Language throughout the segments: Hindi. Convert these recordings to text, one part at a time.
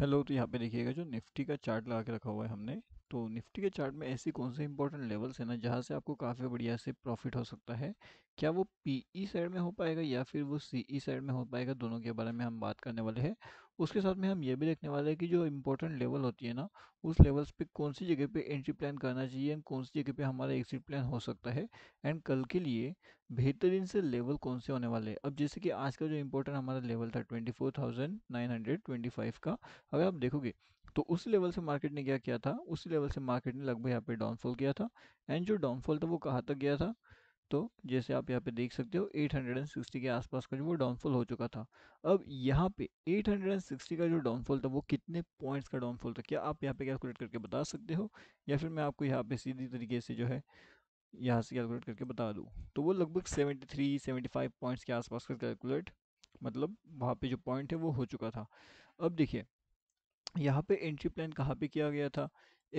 हेलो तो यहाँ पे देखिएगा जो निफ्टी का चार्ट लगा के रखा हुआ है हमने तो निफ्टी के चार्ट में ऐसी कौन से इंपॉर्टेंट लेवल्स हैं ना जहाँ से आपको काफ़ी बढ़िया से प्रॉफिट हो सकता है क्या वो पीई साइड e में हो पाएगा या फिर वो सीई साइड e में हो पाएगा दोनों के बारे में हम बात करने वाले हैं उसके साथ में हम ये भी देखने वाले हैं कि जो इंपॉर्टेंट लेवल होती है ना उस लेवल्स पे कौन सी जगह पे एंट्री प्लान करना चाहिए एंड कौन सी जगह पे हमारा एग्जिट प्लान हो सकता है एंड कल के लिए बेहतरीन से लेवल कौन से होने वाले हैं अब जैसे कि आज का जो इंपॉर्टेंट हमारा लेवल था twenty four thousand nine hundred twenty five का अगर आप देखोगे तो उस लेवल से मार्केट ने क्या किया था उस लेवल से मार्केट ने लगभग यहाँ पे डाउनफॉल किया था एंड जो डाउनफॉल था वो कहाँ तक गया था तो जैसे आप यहाँ पे देख सकते हो 860 के आसपास का जो वो डाउनफॉल हो चुका था अब यहाँ पे 860 का जो डाउनफॉल था वो कितने पॉइंट्स का डाउनफॉल था क्या आप यहाँ पे कैलकुलेट करके बता सकते हो या फिर मैं आपको यहाँ पे सीधी तरीके से जो है यहाँ से कैलकुलेट करके बता दूँ तो वो लगभग सेवेंटी थ्री पॉइंट्स के आसपास का कैलकुलेट मतलब वहाँ पर जो पॉइंट है वो हो चुका था अब देखिए यहाँ पर एंट्री प्लान कहाँ पर किया गया था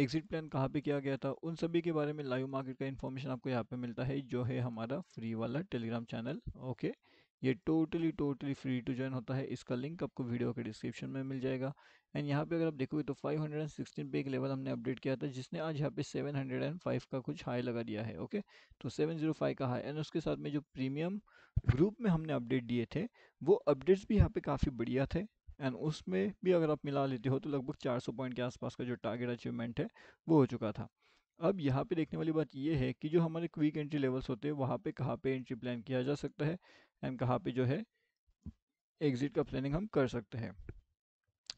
एग्जिट प्लान कहाँ पे किया गया था उन सभी के बारे में लाइव मार्केट का इन्फॉर्मेशन आपको यहाँ पे मिलता है जो है हमारा फ्री वाला टेलीग्राम चैनल ओके ये totally totally free to join होता है इसका लिंक आपको वीडियो के डिस्क्रिप्शन में मिल जाएगा एंड यहाँ पे अगर आप देखोगे तो 516 पे एक लेवल हमने अपडेट किया था जिसने आज यहाँ पे 705 का कुछ हाई लगा दिया है ओके तो 705 का हाई एंड उसके साथ में जो प्रीमियम ग्रुप में हमने अपडेट दिए थे वो अपडेट्स भी यहाँ पे काफ़ी बढ़िया थे एंड उसमें भी अगर आप मिला लेते हो तो लगभग 400 पॉइंट के आसपास का जो टारगेट अचीवमेंट है वो हो चुका था अब यहाँ पे देखने वाली बात ये है कि जो हमारे क्विक एंट्री लेवल्स होते हैं वहाँ पे कहाँ पे एंट्री प्लान किया जा सकता है एंड कहाँ पे जो है एग्जिट का प्लानिंग हम कर सकते हैं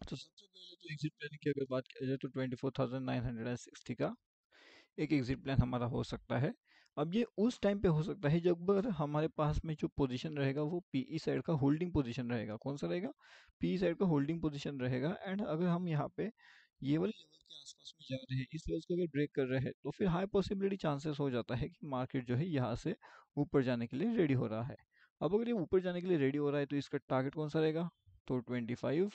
तो सबसे पहले तो एग्जिट प्लानिंग की अगर बात किया जाए तो twenty four thousand nine hundred and sixty का एक एग्जिट प्लान हमारा हो सकता है अब ये उस टाइम पे हो सकता है जब हमारे पास में जो पोजीशन रहेगा वो पीई साइड e का होल्डिंग पोजीशन रहेगा कौन सा रहेगा पीई साइड e का होल्डिंग पोजीशन रहेगा एंड अगर हम यहाँ पे ये वाले लेवल के आसपास में जा रहे हैं इस लेवल को अगर ब्रेक कर रहे हैं तो फिर हाई पॉसिबिलिटी चांसेस हो जाता है कि मार्केट जो है यहाँ से ऊपर जाने के लिए रेडी हो रहा है अब अगर ये ऊपर जाने के लिए रेडी हो रहा है तो इसका टारगेट कौन सा रहेगा तो twenty five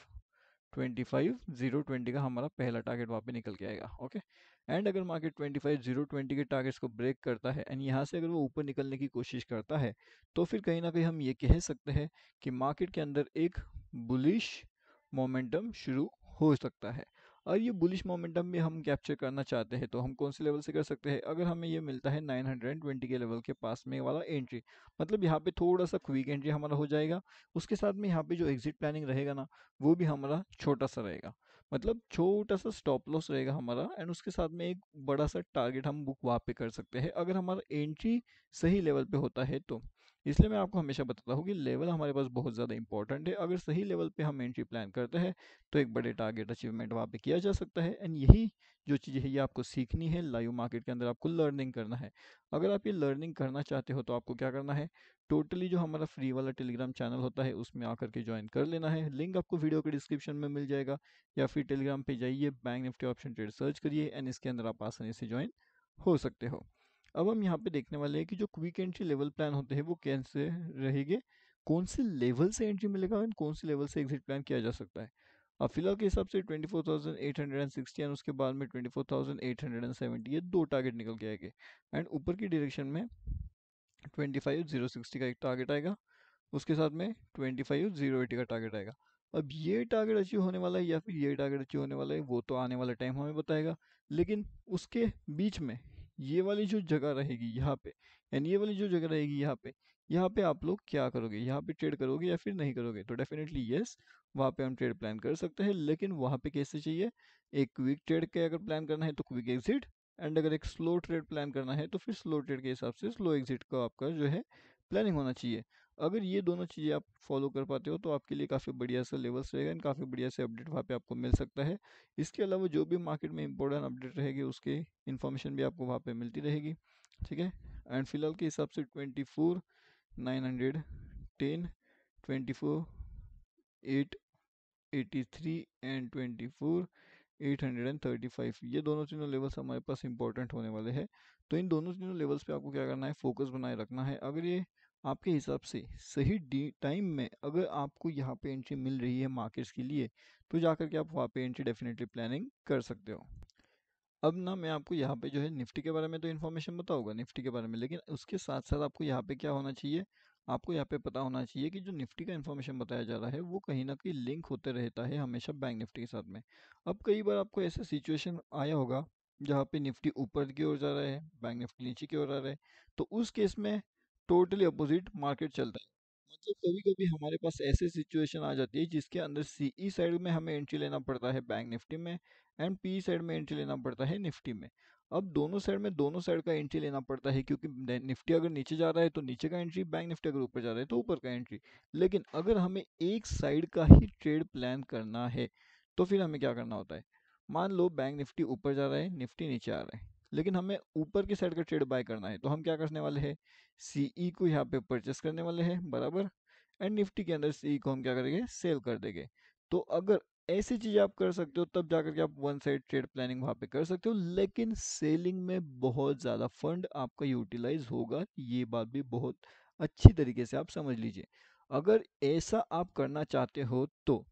twenty five zero twenty का हमारा पहला टारगेट वहाँ पे निकल के आएगा ओके एंड अगर market twenty five zero twenty के टारगेट्स को ब्रेक करता है एंड यहाँ से अगर वो ऊपर निकलने की कोशिश करता है तो फिर कहीं ना कहीं हम ये कह सकते हैं कि मार्केट के अंदर एक बुलिश मोमेंटम शुरू हो सकता है और ये बुलिश मोमेंटम भी हम कैप्चर करना चाहते हैं तो हम कौन से लेवल से कर सकते हैं अगर हमें ये मिलता है 920 के लेवल के पास में वाला एंट्री मतलब यहाँ पे थोड़ा सा क्विक एंट्री हमारा हो जाएगा उसके साथ में यहाँ पे जो एग्जिट प्लानिंग रहेगा ना वो भी हमारा छोटा सा रहेगा मतलब छोटा सा स्टॉप लॉस रहेगा हमारा एंड उसके साथ में एक बड़ा सा टारगेट हम बुक वहाँ पे कर सकते हैं अगर हमारा एंट्री सही लेवल पर होता है तो इसलिए मैं आपको हमेशा बताता हूँ कि लेवल हमारे पास बहुत ज़्यादा इंपॉर्टेंट है अगर सही लेवल पे हम एंट्री प्लान करते हैं तो एक बड़े टारगेट अचीवमेंट वहाँ पे किया जा सकता है एंड यही जो चीज़ है ये आपको सीखनी है लाइव मार्केट के अंदर आपको लर्निंग करना है अगर आप ये लर्निंग करना चाहते हो तो आपको क्या करना है टोटली जो हमारा फ्री वाला टेलीग्राम चैनल होता है उसमें आकर के ज्वाइन कर लेना है लिंक आपको वीडियो के डिस्क्रिप्शन में मिल जाएगा या फिर टेलीग्राम पर जाइए Bank Nifty option trade search करिए एंड इसके अंदर आप आसानी से ज्वाइन हो सकते हो अब हम यहाँ पे देखने वाले हैं कि जो क्विक एंट्री लेवल प्लान होते हैं वो कैसे रहेंगे कौन से लेवल से एंट्री मिलेगा एंड कौन से लेवल से एग्जिट प्लान किया जा सकता है अब फिलहाल के हिसाब से 24,860 एंड उसके बाद में 24,870 ये दो टारगेट निकल के आएंगे एंड ऊपर की डायरेक्शन में 25,060 का एक टारगेट आएगा उसके साथ में 25,080 का टारगेट आएगा अब ये टारगेट अचीव होने वाला है या फिर ये टारगेट अचीव होने वाला है वो तो आने वाला टाइम हमें बताएगा लेकिन उसके बीच में ये वाली जो जगह रहेगी यहाँ पे एंड ये वाली जो जगह रहेगी यहाँ पे यहाँ पे आप लोग क्या करोगे यहाँ पे ट्रेड करोगे या फिर नहीं करोगे तो डेफिनेटली येस वहाँ पे हम ट्रेड प्लान कर सकते हैं लेकिन वहाँ पे कैसे चाहिए एक क्विक ट्रेड के अगर प्लान करना है तो क्विक एग्जिट एंड अगर एक स्लो ट्रेड प्लान करना है तो फिर स्लो ट्रेड के हिसाब से स्लो एग्जिट का आपका जो है प्लानिंग होना चाहिए अगर ये दोनों चीज़ें आप फॉलो कर पाते हो तो आपके लिए काफ़ी बढ़िया सा लेवल्स रहेगा एंड काफ़ी बढ़िया से अपडेट वहाँ पे आपको मिल सकता है इसके अलावा जो भी मार्केट में इंपॉर्टेंट अपडेट रहेगी उसके इन्फॉर्मेशन भी आपको वहाँ पे मिलती रहेगी ठीक है एंड फिलहाल के हिसाब से twenty four nine hundred ten twenty four eight eighty three and twenty four eight hundred and thirty five ये दोनों तीनों लेवल्स हमारे पास इंपॉर्टेंट होने वाले हैं तो इन दोनों तीनों लेवल्स पे आपको क्या करना है फोकस बनाए रखना है अगर ये आपके हिसाब से सही डी टाइम में अगर आपको यहाँ पे एंट्री मिल रही है मार्केट्स के लिए तो जाकर के आप वहाँ पे एंट्री डेफिनेटली प्लानिंग कर सकते हो अब ना मैं आपको यहाँ पे जो है निफ्टी के बारे में तो इन्फॉर्मेशन बताऊँगा निफ्टी के बारे में लेकिन उसके साथ साथ आपको यहाँ पे क्या होना चाहिए आपको यहाँ पे पता होना चाहिए कि जो निफ्टी का इन्फॉर्मेशन बताया जा रहा है वो कहीं ना कहीं लिंक होते रहता है हमेशा बैंक निफ्टी के साथ में अब कई बार आपको ऐसा सिचुएशन आया होगा जहाँ पे निफ्टी ऊपर की ओर जा रहा है बैंक निफ्टी नीचे की ओर आ रहा है तो उस केस में टोटली अपोजिट मार्केट चलता है मतलब कभी कभी हमारे पास ऐसे सिचुएशन आ जाती है जिसके अंदर सी ई साइड में हमें एंट्री लेना पड़ता है बैंक निफ्टी में एंड पी साइड में एंट्री लेना पड़ता है निफ्टी में अब दोनों साइड में दोनों साइड का एंट्री लेना पड़ता है क्योंकि निफ्टी अगर नीचे जा रहा है तो नीचे का एंट्री बैंक निफ्टी अगर ऊपर जा रहा है तो ऊपर का एंट्री लेकिन अगर हमें एक साइड का ही ट्रेड प्लान करना है तो फिर हमें क्या करना होता है मान लो बैंक निफ्टी ऊपर जा रहा है निफ्टी नीचे आ रहा है लेकिन हमें ऊपर की साइड का ट्रेड बाय करना है तो हम क्या करने वाले हैं सी ई e को यहाँ पे परचेस करने वाले हैं बराबर एंड निफ्टी के अंदर सी ई e को हम क्या करेंगे सेल कर देंगे तो अगर ऐसी चीज आप कर सकते हो तब जाकर के आप वन साइड ट्रेड प्लानिंग वहां पे कर सकते हो लेकिन सेलिंग में बहुत ज्यादा फंड आपका यूटिलाइज होगा ये बात भी बहुत अच्छी तरीके से आप समझ लीजिए अगर ऐसा आप करना चाहते हो तो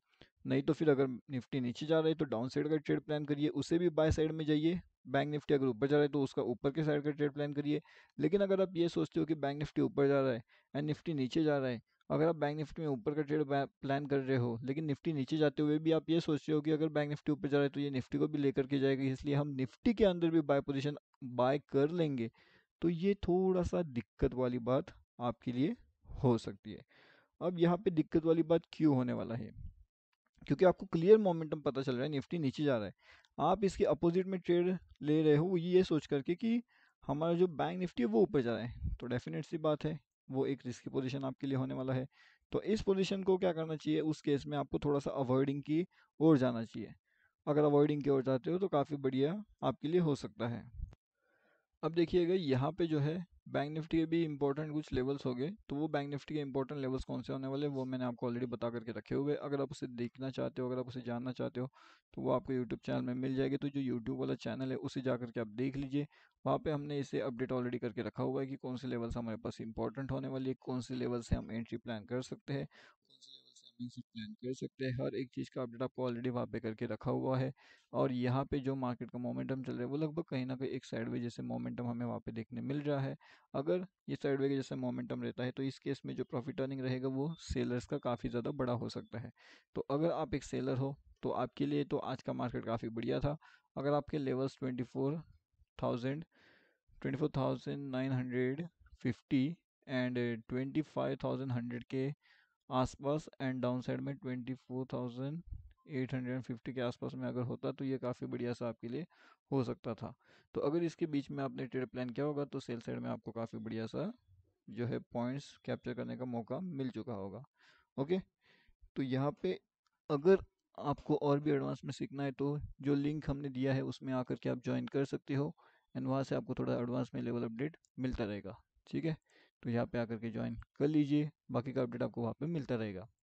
नहीं तो फिर अगर निफ्टी नीचे जा रही है तो डाउन साइड का ट्रेड प्लान करिए उसे भी बाय साइड में जाइए बैंक निफ्टी अगर ऊपर जा रहा है तो उसका ऊपर के साइड का ट्रेड प्लान करिए लेकिन अगर आप ये सोचते हो कि बैंक निफ्टी ऊपर जा रहा है एंड निफ्टी नीचे जा रहा है अगर आप बैंक निफ्टी में ऊपर का ट्रेड प्लान कर रहे हो लेकिन निफ्टी नीचे जाते हुए भी आप ये सोच रहे हो कि अगर बैंक निफ्टी ऊपर जा रहा है तो ये निफ्टी को भी लेकर के जाएगी इसलिए हम निफ्टी के अंदर भी बाय पोजिशन बाय कर लेंगे तो ये थोड़ा सा दिक्कत वाली बात आपके लिए हो सकती है अब यहाँ पे दिक्कत वाली बात क्यों होने वाला है क्योंकि आपको क्लियर मोमेंटम पता चल रहा है निफ्टी नीचे जा रहा है आप इसके अपोजिट में ट्रेड ले रहे हो ये सोच करके कि हमारा जो बैंक निफ्टी है वो ऊपर जा रहा है तो डेफिनेट सी बात है वो एक रिस्की पोजीशन आपके लिए होने वाला है तो इस पोजीशन को क्या करना चाहिए उस केस में आपको थोड़ा सा अवॉइडिंग की ओर जाना चाहिए अगर अवॉइडिंग की ओर जाते हो तो काफ़ी बढ़िया आपके लिए हो सकता है अब देखिएगा यहाँ पे जो है बैंक निफ्टी के भी इंपॉर्टेंट कुछ लेवल्स हो गए तो वो बैंक निफ्टी के इंपॉर्टेंट लेवल्स कौन से होने वाले वो मैंने आपको ऑलरेडी बता करके रखे हुए अगर आप उसे देखना चाहते हो अगर आप उसे जानना चाहते हो तो वो आपको यूट्यूब चैनल में मिल जाएगी तो जो यूट्यूब वाला चैनल है उसे जा करके आप देख लीजिए वहाँ पर हमने इसे अपडेट ऑलरेडी करके रखा हुआ है कि कौन से लेवल्स हमारे पास इंपॉर्टेंट होने वाली है कौन से लेवल से हम एंट्री प्लान कर सकते हैं अपने से प्लान कर सकते हैं हर एक चीज़ का अपडेट आपको ऑलरेडी वहाँ पे करके रखा हुआ है और यहाँ पे जो मार्केट का मोमेंटम चल रहा है वो लगभग कहीं ना कहीं एक साइड वे जैसे मोमेंटम हमें वहाँ पे देखने मिल रहा है अगर ये साइड वे जैसे मोमेंटम रहता है तो इस केस में जो प्रॉफिट अर्निंग रहेगा वो सेलर्स का काफ़ी ज़्यादा बड़ा हो सकता है तो अगर आप एक सेलर हो तो आपके लिए तो आज का मार्केट काफ़ी बढ़िया था अगर आपके levels twenty four thousand twenty four thousand nine hundred fifty and twenty five thousand hundred के आसपास एंड डाउन साइड में twenty four thousand eight hundred and fifty के आसपास में अगर होता तो ये काफ़ी बढ़िया सा आपके लिए हो सकता था तो अगर इसके बीच में आपने ट्रेड प्लान किया होगा तो सेल साइड में आपको काफ़ी बढ़िया सा जो है पॉइंट्स कैप्चर करने का मौका मिल चुका होगा ओके तो यहाँ पे अगर आपको और भी एडवांस में सीखना है तो जो लिंक हमने दिया है उसमें आकर के आप ज्वाइन कर सकते हो एंड वहाँ से आपको थोड़ा एडवांस में लेवल अपडेट मिलता रहेगा ठीक है तो यहाँ पे आकर के ज्वाइन कर लीजिए बाकी का अपडेट आपको वहाँ पे मिलता रहेगा